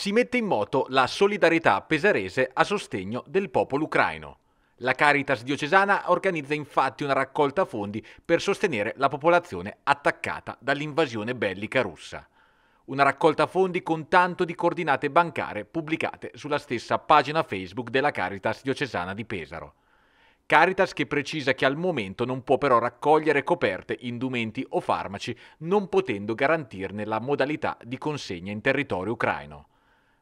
si mette in moto la solidarietà pesarese a sostegno del popolo ucraino. La Caritas diocesana organizza infatti una raccolta fondi per sostenere la popolazione attaccata dall'invasione bellica russa. Una raccolta fondi con tanto di coordinate bancarie pubblicate sulla stessa pagina Facebook della Caritas diocesana di Pesaro. Caritas che precisa che al momento non può però raccogliere coperte, indumenti o farmaci, non potendo garantirne la modalità di consegna in territorio ucraino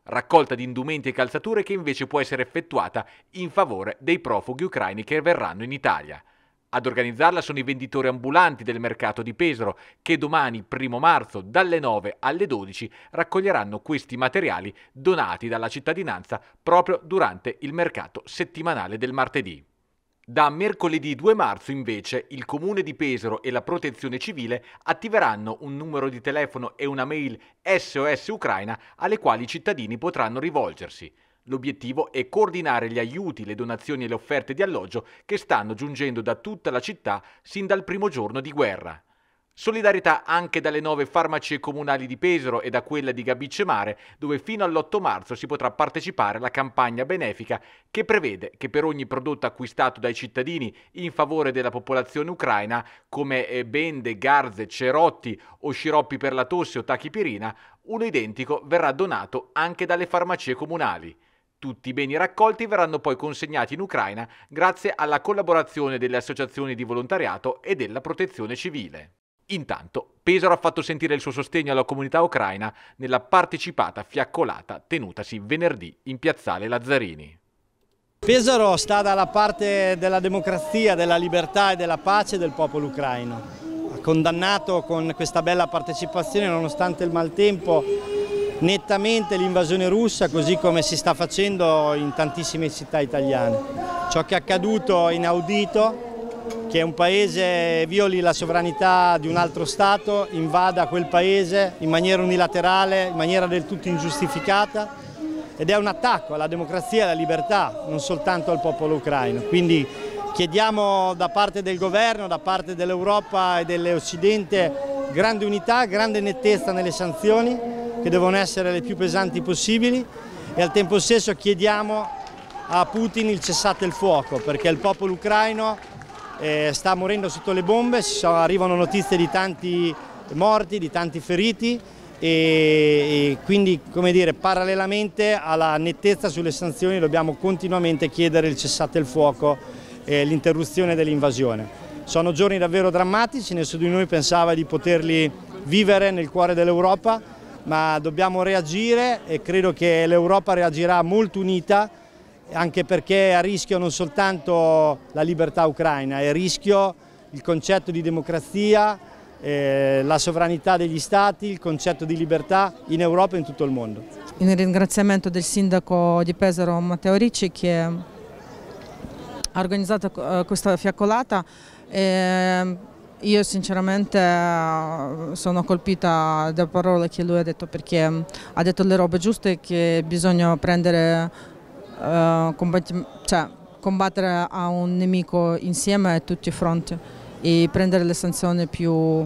raccolta di indumenti e calzature che invece può essere effettuata in favore dei profughi ucraini che verranno in Italia. Ad organizzarla sono i venditori ambulanti del mercato di Pesaro che domani, primo marzo, dalle 9 alle 12 raccoglieranno questi materiali donati dalla cittadinanza proprio durante il mercato settimanale del martedì. Da mercoledì 2 marzo invece il Comune di Pesaro e la Protezione Civile attiveranno un numero di telefono e una mail SOS Ucraina alle quali i cittadini potranno rivolgersi. L'obiettivo è coordinare gli aiuti, le donazioni e le offerte di alloggio che stanno giungendo da tutta la città sin dal primo giorno di guerra. Solidarietà anche dalle nove farmacie comunali di Pesaro e da quella di Gabicemare, dove fino all'8 marzo si potrà partecipare alla campagna benefica che prevede che per ogni prodotto acquistato dai cittadini in favore della popolazione ucraina, come eh, bende, garze, cerotti o sciroppi per la tosse o tachipirina, uno identico verrà donato anche dalle farmacie comunali. Tutti i beni raccolti verranno poi consegnati in Ucraina grazie alla collaborazione delle associazioni di volontariato e della protezione civile. Intanto, Pesaro ha fatto sentire il suo sostegno alla comunità ucraina nella partecipata fiaccolata tenutasi venerdì in piazzale Lazzarini. Pesaro sta dalla parte della democrazia, della libertà e della pace del popolo ucraino. Ha condannato con questa bella partecipazione, nonostante il maltempo, nettamente l'invasione russa, così come si sta facendo in tantissime città italiane. Ciò che è accaduto è inaudito, che un paese violi la sovranità di un altro Stato, invada quel paese in maniera unilaterale, in maniera del tutto ingiustificata ed è un attacco alla democrazia e alla libertà, non soltanto al popolo ucraino. Quindi chiediamo da parte del governo, da parte dell'Europa e dell'Occidente grande unità, grande nettezza nelle sanzioni che devono essere le più pesanti possibili e al tempo stesso chiediamo a Putin il cessate il fuoco perché il popolo ucraino eh, sta morendo sotto le bombe, sono, arrivano notizie di tanti morti, di tanti feriti e, e quindi dire, parallelamente alla nettezza sulle sanzioni dobbiamo continuamente chiedere il cessate il fuoco e l'interruzione dell'invasione. Sono giorni davvero drammatici, nessuno di noi pensava di poterli vivere nel cuore dell'Europa, ma dobbiamo reagire e credo che l'Europa reagirà molto unita anche perché è a rischio non soltanto la libertà ucraina, è a rischio il concetto di democrazia, eh, la sovranità degli stati, il concetto di libertà in Europa e in tutto il mondo. In ringraziamento del sindaco di Pesaro Matteo Ricci che ha organizzato eh, questa fiaccolata. E eh, io sinceramente eh, sono colpita da parole che lui ha detto perché ha detto le robe giuste che bisogna prendere eh, cioè, combattere a un nemico insieme a tutti i fronti e prendere le sanzioni più,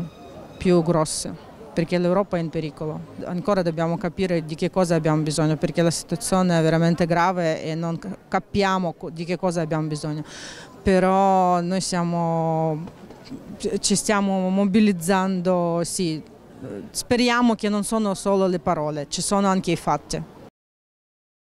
più grosse perché l'Europa è in pericolo. Ancora dobbiamo capire di che cosa abbiamo bisogno, perché la situazione è veramente grave e non capiamo di che cosa abbiamo bisogno. Però noi siamo, ci stiamo mobilizzando, sì, eh, speriamo che non sono solo le parole, ci sono anche i fatti.